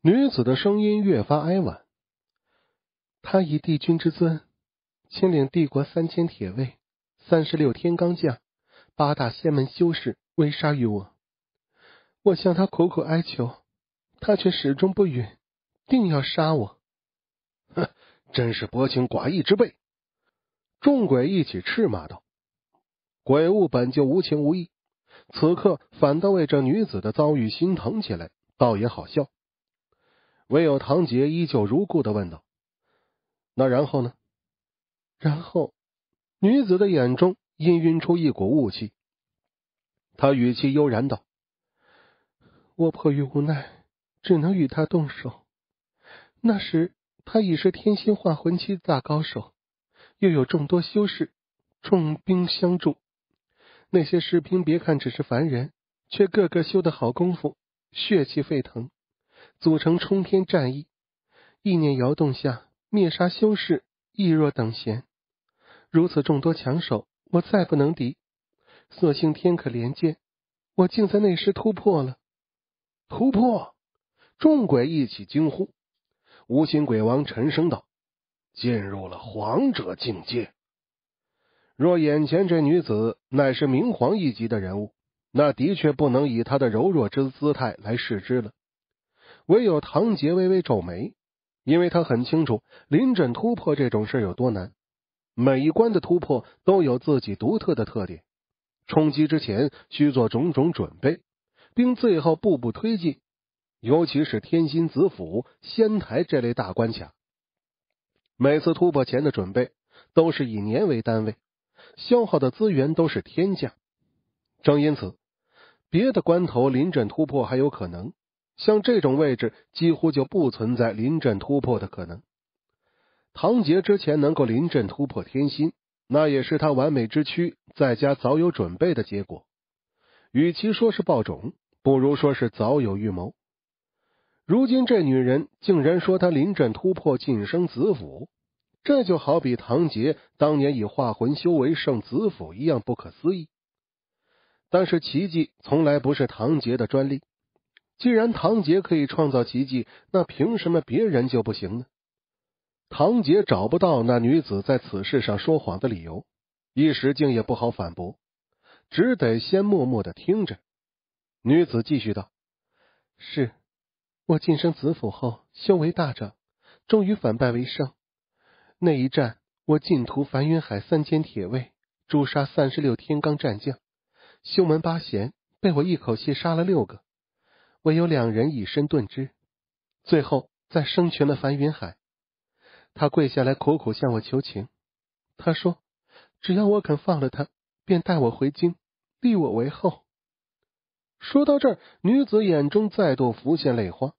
女子的声音越发哀婉。他以帝君之尊，亲领帝国三千铁卫、三十六天罡将、八大仙门修士围杀于我。我向他苦苦哀求，他却始终不允，定要杀我。哼，真是薄情寡义之辈！众鬼一起斥骂道：“鬼物本就无情无义，此刻反倒为这女子的遭遇心疼起来，倒也好笑。”唯有唐杰依旧如故的问道：“那然后呢？”然后，女子的眼中氤氲出一股雾气，她语气悠然道：“我迫于无奈，只能与他动手。那时他已是天心化魂期大高手，又有众多修士重兵相助。那些士兵别看只是凡人，却个个修得好功夫，血气沸腾。”组成冲天战意，意念摇动下灭杀修士亦若等闲。如此众多强手，我再不能敌。所幸天可连见，我竟在那时突破了。突破！众鬼一起惊呼。无心鬼王沉声道：“进入了皇者境界。若眼前这女子乃是明皇一级的人物，那的确不能以她的柔弱之姿态来视之了。”唯有唐杰微微皱眉，因为他很清楚临阵突破这种事有多难。每一关的突破都有自己独特的特点，冲击之前需做种种准备，并最后步步推进。尤其是天心子府仙台这类大关卡，每次突破前的准备都是以年为单位，消耗的资源都是天价。正因此，别的关头临阵突破还有可能。像这种位置，几乎就不存在临阵突破的可能。唐杰之前能够临阵突破天心，那也是他完美之躯在家早有准备的结果。与其说是爆种，不如说是早有预谋。如今这女人竟然说她临阵突破晋升子府，这就好比唐杰当年以化魂修为圣子府一样不可思议。但是奇迹从来不是唐杰的专利。既然唐杰可以创造奇迹，那凭什么别人就不行呢？唐杰找不到那女子在此事上说谎的理由，一时竟也不好反驳，只得先默默的听着。女子继续道：“是我晋升子府后，修为大涨，终于反败为胜。那一战，我尽屠梵云海三千铁卫，诛杀三十六天罡战将，修门八贤被我一口气杀了六个。”唯有两人以身遁之，最后再生擒了樊云海。他跪下来苦苦向我求情，他说：“只要我肯放了他，便带我回京，立我为后。”说到这儿，女子眼中再度浮现泪花。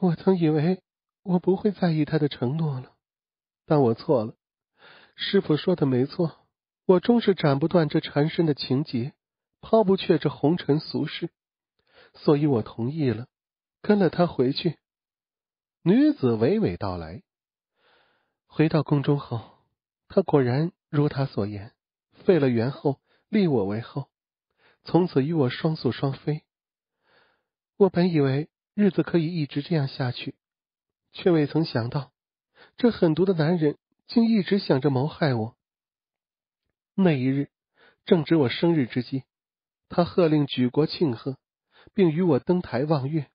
我曾以为我不会在意他的承诺了，但我错了。师傅说的没错，我终是斩不断这缠身的情结，抛不却这红尘俗世。所以我同意了，跟了他回去。女子娓娓道来。回到宫中后，他果然如他所言，废了元后，立我为后，从此与我双宿双飞。我本以为日子可以一直这样下去，却未曾想到，这狠毒的男人竟一直想着谋害我。那一日正值我生日之际，他喝令举国庆贺。并与我登台望月，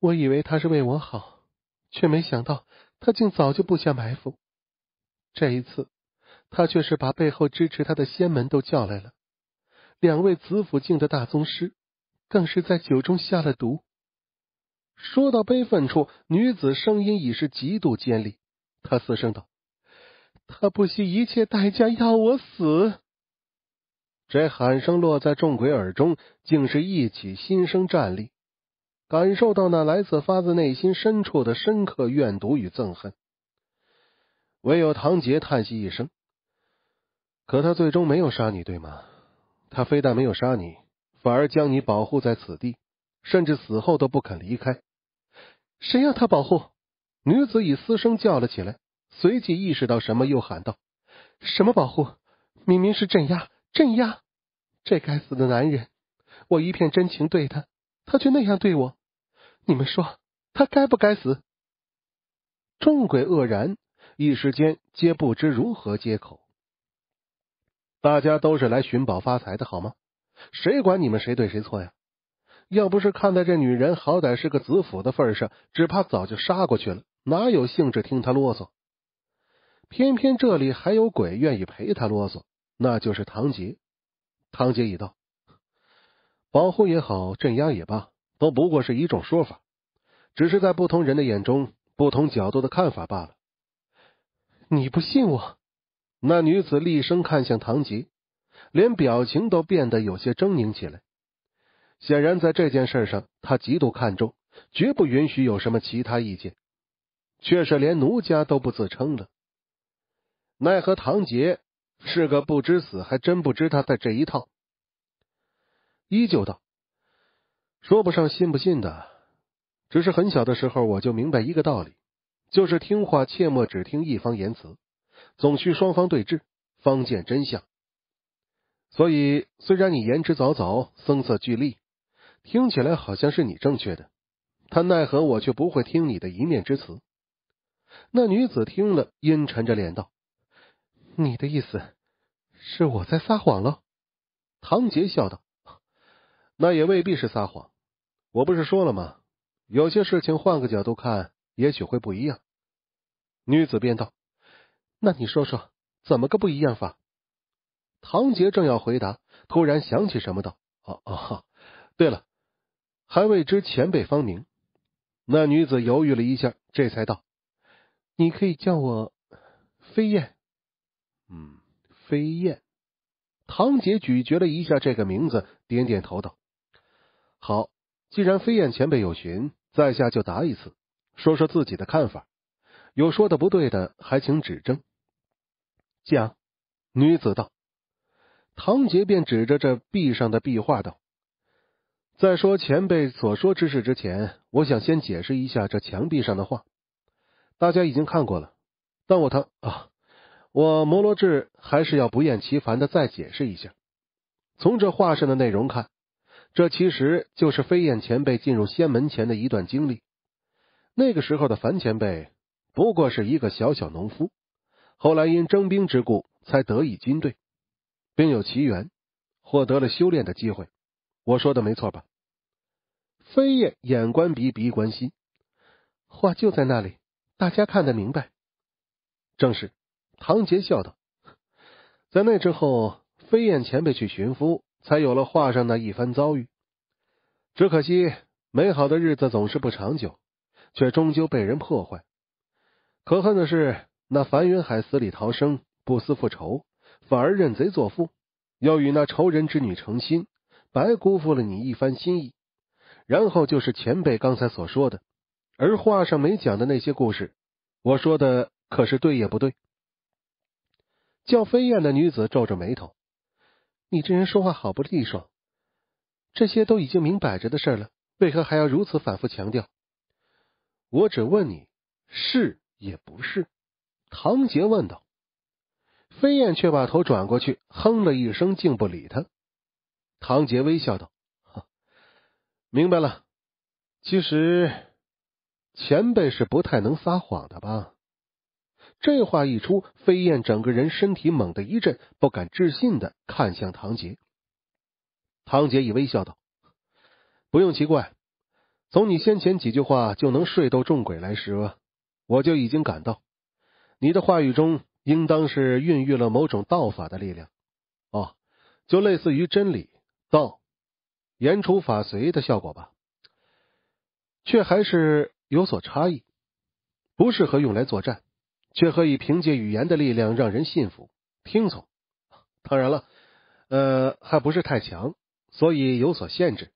我以为他是为我好，却没想到他竟早就布下埋伏。这一次，他却是把背后支持他的仙门都叫来了，两位紫府境的大宗师，更是在酒中下了毒。说到悲愤处，女子声音已是极度尖利，她嘶声道：“他不惜一切代价要我死。”这喊声落在众鬼耳中，竟是一起心生战栗，感受到那来自发自内心深处的深刻怨毒与憎恨。唯有唐杰叹息一声，可他最终没有杀你，对吗？他非但没有杀你，反而将你保护在此地，甚至死后都不肯离开。谁要他保护？女子以嘶声叫了起来，随即意识到什么，又喊道：“什么保护？明明是镇压！”镇压！这该死的男人，我一片真情对他，他却那样对我。你们说，他该不该死？众鬼愕然，一时间皆不知如何接口。大家都是来寻宝发财的好吗？谁管你们谁对谁错呀？要不是看在这女人好歹是个子府的份上，只怕早就杀过去了。哪有兴致听她啰嗦？偏偏这里还有鬼愿意陪她啰嗦。那就是唐杰。唐杰已到，保护也好，镇压也罢，都不过是一种说法，只是在不同人的眼中、不同角度的看法罢了。”你不信我？那女子厉声看向唐杰，连表情都变得有些狰狞起来。显然，在这件事上，他极度看重，绝不允许有什么其他意见，却是连奴家都不自称的。奈何唐杰？是个不知死，还真不知他在这一套。依旧道，说不上信不信的，只是很小的时候我就明白一个道理，就是听话切莫只听一方言辞，总需双方对峙方见真相。所以，虽然你言之凿凿、声色俱厉，听起来好像是你正确的，但奈何我却不会听你的一面之词。那女子听了，阴沉着脸道。你的意思是我在撒谎喽？唐杰笑道：“那也未必是撒谎，我不是说了吗？有些事情换个角度看，也许会不一样。”女子便道：“那你说说，怎么个不一样法？”唐杰正要回答，突然想起什么，道：“哦哦，对了，还未知前辈芳名。”那女子犹豫了一下，这才道：“你可以叫我飞燕。”嗯，飞燕，唐杰咀嚼了一下这个名字，点点头道：“好，既然飞燕前辈有询，在下就答一次，说说自己的看法。有说的不对的，还请指正。”讲女子道，唐杰便指着这壁上的壁画道：“在说前辈所说之事之前，我想先解释一下这墙壁上的画。大家已经看过了，但我他啊。”我摩罗智还是要不厌其烦的再解释一下。从这画上的内容看，这其实就是飞燕前辈进入仙门前的一段经历。那个时候的樊前辈不过是一个小小农夫，后来因征兵之故才得以军队，并有奇缘获得了修炼的机会。我说的没错吧？飞燕眼观鼻，鼻观心，画就在那里，大家看得明白，正是。唐杰笑道：“在那之后，飞燕前辈去寻夫，才有了画上那一番遭遇。只可惜，美好的日子总是不长久，却终究被人破坏。可恨的是，那樊云海死里逃生，不思复仇，反而认贼作父，要与那仇人之女成亲，白辜负了你一番心意。然后就是前辈刚才所说的，而画上没讲的那些故事，我说的可是对也不对？”叫飞燕的女子皱着眉头：“你这人说话好不利索，这些都已经明摆着的事了，为何还要如此反复强调？”我只问你，是也不是？”唐杰问道。飞燕却把头转过去，哼了一声，竟不理他。唐杰微笑道：“明白了。其实前辈是不太能撒谎的吧？”这话一出，飞燕整个人身体猛地一震，不敢置信的看向唐杰。唐杰一微笑道：“不用奇怪，从你先前几句话就能睡到众鬼来时，我就已经感到，你的话语中应当是孕育了某种道法的力量，哦，就类似于真理道言出法随的效果吧，却还是有所差异，不适合用来作战。”却可以凭借语言的力量让人信服、听从。当然了，呃，还不是太强，所以有所限制。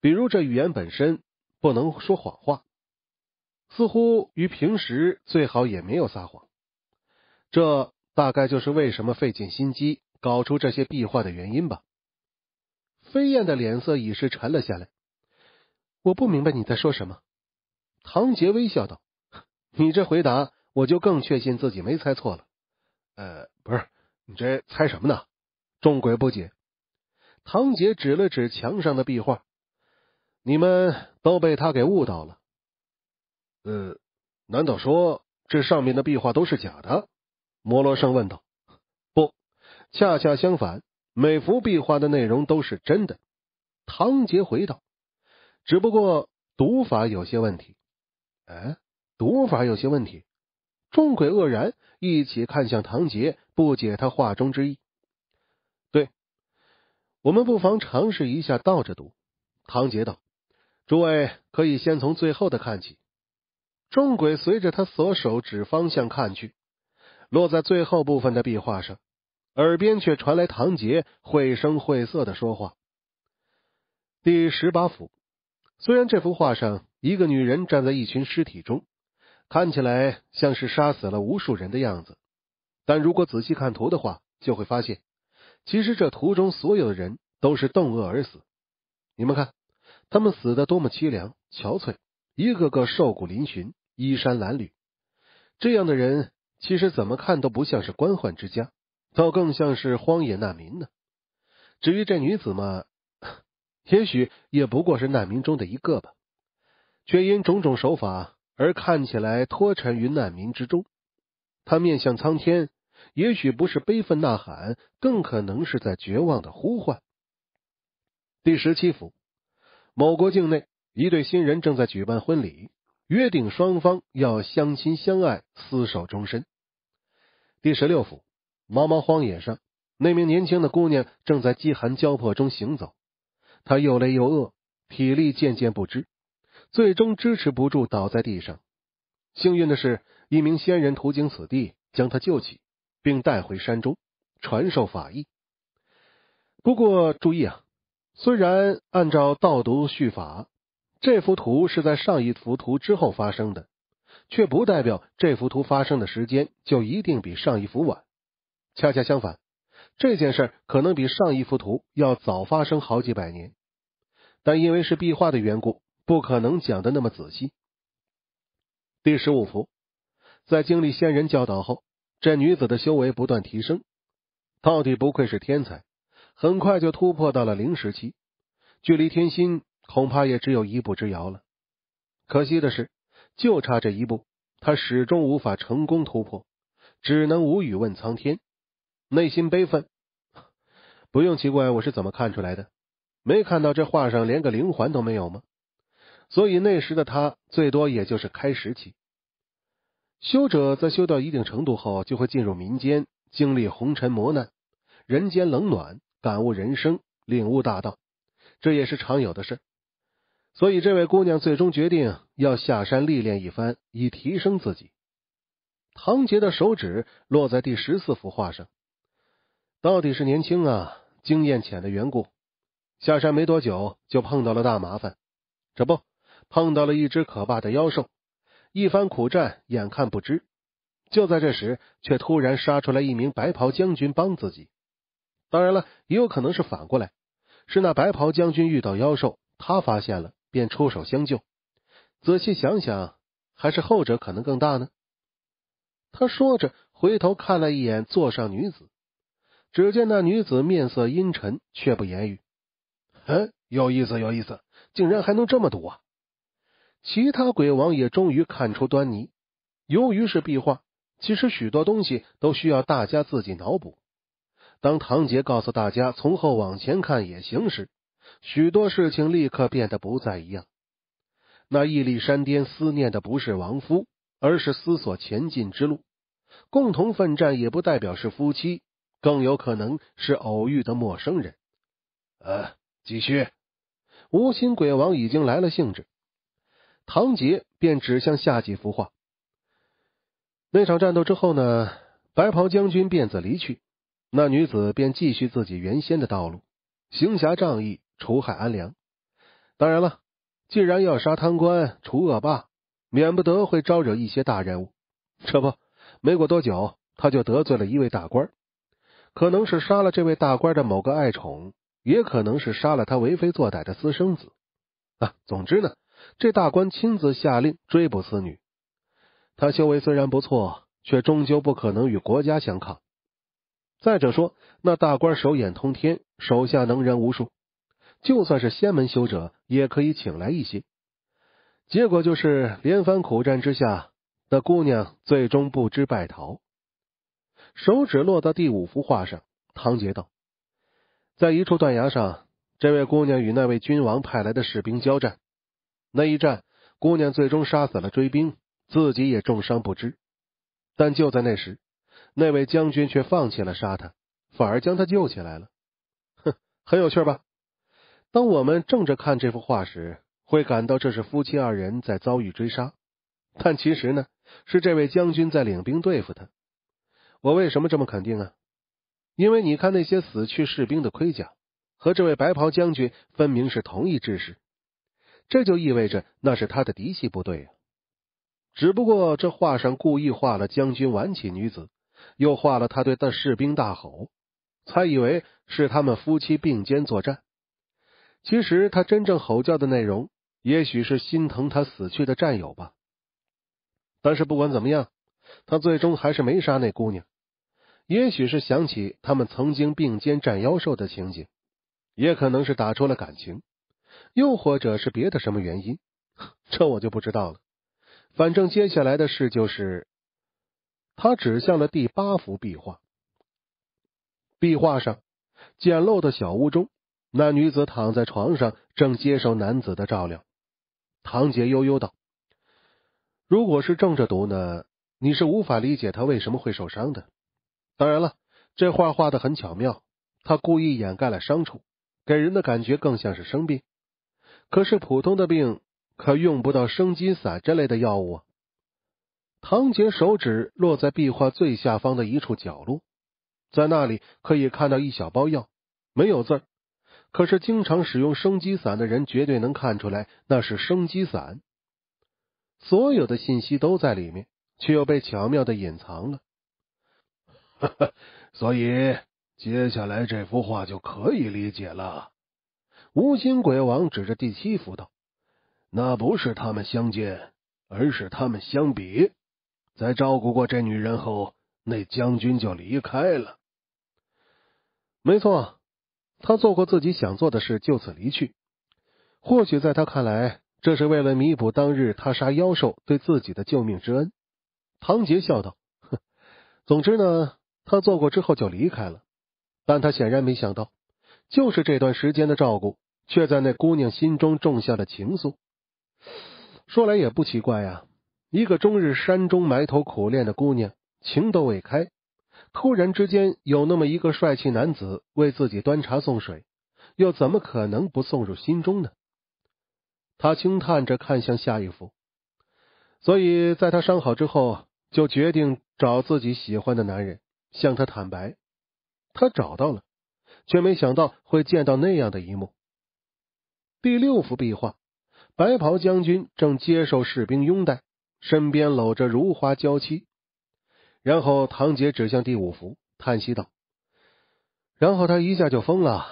比如，这语言本身不能说谎话，似乎与平时最好也没有撒谎。这大概就是为什么费尽心机搞出这些壁画的原因吧。飞燕的脸色已是沉了下来。我不明白你在说什么。唐杰微笑道：“ 你这回答。”我就更确信自己没猜错了。呃，不是你这猜什么呢？众鬼不解。唐杰指了指墙上的壁画：“你们都被他给误导了。”难道说这上面的壁画都是假的？摩罗生问道。“不，恰恰相反，每幅壁画的内容都是真的。”唐杰回道，只不过读法有些问题。”哎，读法有些问题。众鬼愕然，一起看向唐杰，不解他话中之意。对，我们不妨尝试一下倒着读。唐杰道：“诸位可以先从最后的看起。”众鬼随着他所手指方向看去，落在最后部分的壁画上，耳边却传来唐杰绘声绘色的说话：“第十八幅，虽然这幅画上一个女人站在一群尸体中。”看起来像是杀死了无数人的样子，但如果仔细看图的话，就会发现，其实这图中所有的人都是冻饿而死。你们看，他们死的多么凄凉、憔悴，一个个瘦骨嶙峋、衣衫褴褛。这样的人其实怎么看都不像是官宦之家，倒更像是荒野难民呢。至于这女子嘛，也许也不过是难民中的一个吧，却因种种手法。而看起来，脱尘于难民之中，他面向苍天，也许不是悲愤呐喊，更可能是在绝望的呼唤。第十七幅，某国境内，一对新人正在举办婚礼，约定双方要相亲相爱，厮守终身。第十六幅，茫茫荒野上，那名年轻的姑娘正在饥寒交迫中行走，她又累又饿，体力渐渐不支。最终支持不住，倒在地上。幸运的是，一名仙人途经此地，将他救起，并带回山中传授法意。不过注意啊，虽然按照道读续法，这幅图是在上一幅图之后发生的，却不代表这幅图发生的时间就一定比上一幅晚。恰恰相反，这件事可能比上一幅图要早发生好几百年。但因为是壁画的缘故。不可能讲的那么仔细。第十五幅，在经历仙人教导后，这女子的修为不断提升，到底不愧是天才，很快就突破到了灵时期，距离天心恐怕也只有一步之遥了。可惜的是，就差这一步，她始终无法成功突破，只能无语问苍天，内心悲愤。不用奇怪，我是怎么看出来的？没看到这画上连个灵环都没有吗？所以那时的他最多也就是开石期。修者在修到一定程度后，就会进入民间，经历红尘磨难、人间冷暖，感悟人生，领悟大道，这也是常有的事。所以这位姑娘最终决定要下山历练一番，以提升自己。唐杰的手指落在第十四幅画上，到底是年轻啊，经验浅的缘故。下山没多久，就碰到了大麻烦。这不。碰到了一只可怕的妖兽，一番苦战，眼看不支。就在这时，却突然杀出来一名白袍将军帮自己。当然了，也有可能是反过来，是那白袍将军遇到妖兽，他发现了，便出手相救。仔细想想，还是后者可能更大呢。他说着，回头看了一眼座上女子，只见那女子面色阴沉，却不言语。嗯，有意思，有意思，竟然还能这么赌。啊！其他鬼王也终于看出端倪。由于是壁画，其实许多东西都需要大家自己脑补。当唐杰告诉大家从后往前看也行时，许多事情立刻变得不再一样。那屹立山巅思念的不是亡夫，而是思索前进之路。共同奋战也不代表是夫妻，更有可能是偶遇的陌生人。继续，无心鬼王已经来了兴致。唐杰便指向下几幅画。那场战斗之后呢？白袍将军便自离去，那女子便继续自己原先的道路，行侠仗义，除害安良。当然了，既然要杀贪官、除恶霸，免不得会招惹一些大人物。这不，没过多久，他就得罪了一位大官，可能是杀了这位大官的某个爱宠，也可能是杀了他为非作歹的私生子。啊，总之呢。这大官亲自下令追捕此女，他修为虽然不错，却终究不可能与国家相抗。再者说，那大官手眼通天，手下能人无数，就算是仙门修者，也可以请来一些。结果就是连番苦战之下，那姑娘最终不知败逃。手指落到第五幅画上，唐杰道：“在一处断崖上，这位姑娘与那位君王派来的士兵交战。”那一战，姑娘最终杀死了追兵，自己也重伤不治。但就在那时，那位将军却放弃了杀他，反而将他救起来了。哼，很有趣吧？当我们正着看这幅画时，会感到这是夫妻二人在遭遇追杀，但其实呢，是这位将军在领兵对付他。我为什么这么肯定啊？因为你看那些死去士兵的盔甲，和这位白袍将军分明是同一制式。这就意味着那是他的嫡系部队啊。只不过这画上故意画了将军挽起女子，又画了他对的士兵大吼，才以为是他们夫妻并肩作战。其实他真正吼叫的内容，也许是心疼他死去的战友吧。但是不管怎么样，他最终还是没杀那姑娘。也许是想起他们曾经并肩战妖兽的情景，也可能是打出了感情。又或者是别的什么原因，这我就不知道了。反正接下来的事就是，他指向了第八幅壁画。壁画上，简陋的小屋中，那女子躺在床上，正接受男子的照料。唐杰悠悠道：“如果是正着读呢？你是无法理解他为什么会受伤的。当然了，这画画的很巧妙，他故意掩盖了伤处，给人的感觉更像是生病。”可是普通的病可用不到生机散这类的药物。唐杰手指落在壁画最下方的一处角落，在那里可以看到一小包药，没有字儿。可是经常使用生机散的人绝对能看出来，那是生机散。所有的信息都在里面，却又被巧妙的隐藏了。所以接下来这幅画就可以理解了。无心鬼王指着第七幅道：“那不是他们相见，而是他们相比。在照顾过这女人后，那将军就离开了。没错，他做过自己想做的事，就此离去。或许在他看来，这是为了弥补当日他杀妖兽对自己的救命之恩。”唐杰笑道：“哼，总之呢，他做过之后就离开了。但他显然没想到。”就是这段时间的照顾，却在那姑娘心中种下了情愫。说来也不奇怪呀，一个终日山中埋头苦练的姑娘，情窦未开，突然之间有那么一个帅气男子为自己端茶送水，又怎么可能不送入心中呢？他轻叹着看向下一幅，所以在他伤好之后，就决定找自己喜欢的男人向他坦白。他找到了。却没想到会见到那样的一幕。第六幅壁画，白袍将军正接受士兵拥戴，身边搂着如花娇妻。然后唐杰指向第五幅，叹息道：“然后他一下就疯了。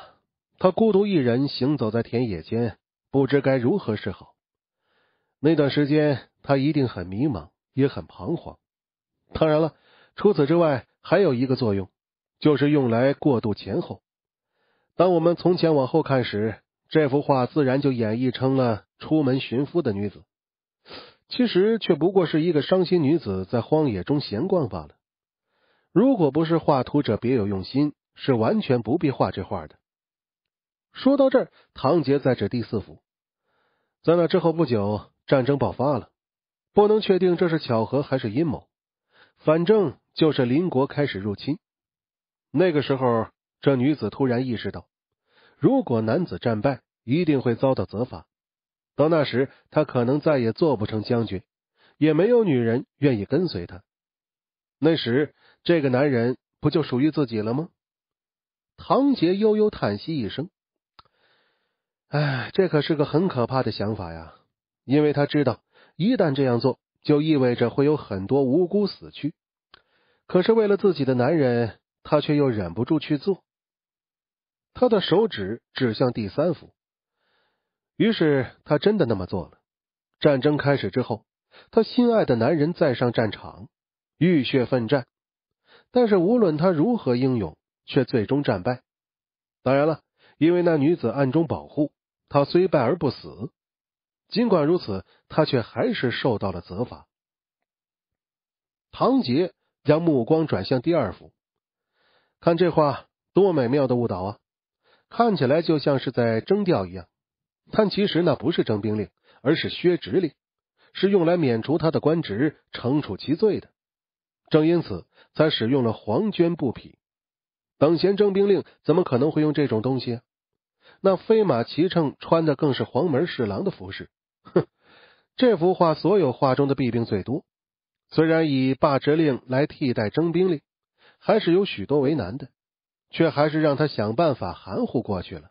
他孤独一人行走在田野间，不知该如何是好。那段时间他一定很迷茫，也很彷徨。当然了，除此之外还有一个作用，就是用来过渡前后。”当我们从前往后看时，这幅画自然就演绎成了出门寻夫的女子。其实却不过是一个伤心女子在荒野中闲逛罢了。如果不是画图者别有用心，是完全不必画这画的。说到这儿，唐杰再指第四幅。在那之后不久，战争爆发了。不能确定这是巧合还是阴谋，反正就是邻国开始入侵。那个时候，这女子突然意识到。如果男子战败，一定会遭到责罚。到那时，他可能再也做不成将军，也没有女人愿意跟随他。那时，这个男人不就属于自己了吗？唐杰悠悠叹息一声：“哎，这可是个很可怕的想法呀！”因为他知道，一旦这样做，就意味着会有很多无辜死去。可是，为了自己的男人，他却又忍不住去做。他的手指指向第三幅，于是他真的那么做了。战争开始之后，他心爱的男人在上战场，浴血奋战。但是无论他如何英勇，却最终战败。当然了，因为那女子暗中保护他，虽败而不死。尽管如此，他却还是受到了责罚。唐杰将目光转向第二幅，看这画多美妙的误导啊！看起来就像是在征调一样，但其实那不是征兵令，而是削职令，是用来免除他的官职、惩处其罪的。正因此，才使用了黄绢布匹。等闲征兵令怎么可能会用这种东西？那飞马骑乘穿的更是黄门侍郎的服饰。哼，这幅画所有画中的弊病最多。虽然以罢职令来替代征兵令，还是有许多为难的。却还是让他想办法含糊过去了。